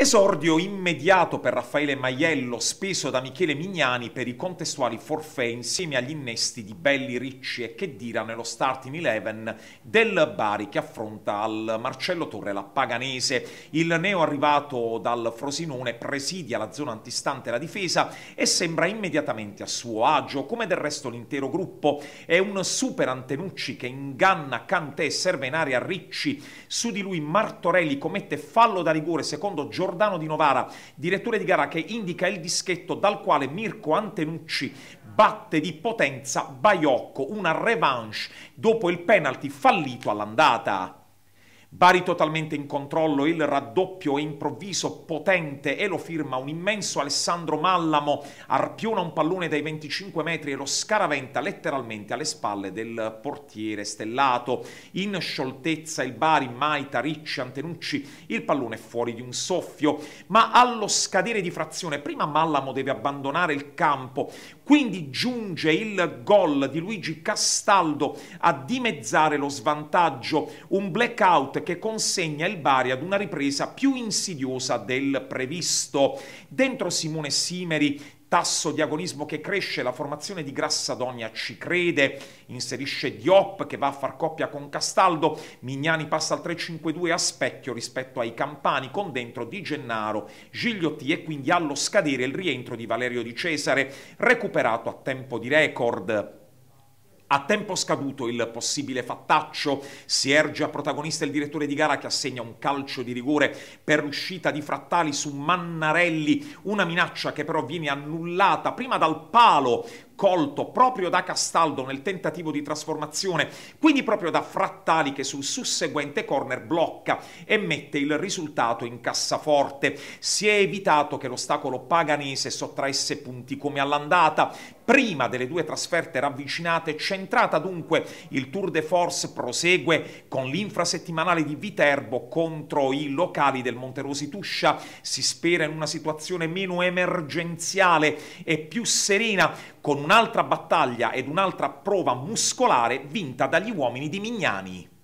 Esordio immediato per Raffaele Maiello, speso da Michele Mignani per i contestuali forfè insieme agli innesti di Belli, Ricci e Chedira nello starting eleven del Bari che affronta al Marcello Torre la Paganese. Il neo arrivato dal Frosinone presidia la zona antistante la difesa e sembra immediatamente a suo agio, come del resto l'intero gruppo. È un super Antenucci che inganna Cantè e serve in aria Ricci. Su di lui Martorelli commette fallo da rigore secondo giornata Giordano di Novara, direttore di gara che indica il dischetto dal quale Mirko Antenucci batte di potenza Baiocco, una revanche dopo il penalty fallito all'andata. Bari totalmente in controllo, il raddoppio è improvviso, potente e lo firma un immenso Alessandro Mallamo, arpiona un pallone dai 25 metri e lo scaraventa letteralmente alle spalle del portiere stellato. In scioltezza il Bari, Maita, Ricci, Antenucci, il pallone è fuori di un soffio, ma allo scadere di frazione prima Mallamo deve abbandonare il campo, quindi giunge il gol di Luigi Castaldo a dimezzare lo svantaggio, un blackout che consegna il Bari ad una ripresa più insidiosa del previsto. Dentro Simone Simeri tasso di agonismo che cresce, la formazione di Grassadonia ci crede, inserisce Diop che va a far coppia con Castaldo, Mignani passa al 3-5-2 a specchio rispetto ai Campani con dentro Di Gennaro, Gigliotti e quindi allo scadere il rientro di Valerio Di Cesare, recuperato a tempo di record. A tempo scaduto il possibile fattaccio, si erge a protagonista il direttore di gara che assegna un calcio di rigore per l'uscita di Frattali su Mannarelli, una minaccia che però viene annullata prima dal palo colto proprio da Castaldo nel tentativo di trasformazione, quindi proprio da Frattali che sul susseguente corner blocca e mette il risultato in cassaforte. Si è evitato che l'ostacolo paganese sottraesse punti come all'andata. Prima delle due trasferte ravvicinate, centrata dunque, il Tour de Force prosegue con l'infrasettimanale di Viterbo contro i locali del Monterosi Tuscia. Si spera in una situazione meno emergenziale e più serena, con un un'altra battaglia ed un'altra prova muscolare vinta dagli uomini di Mignani.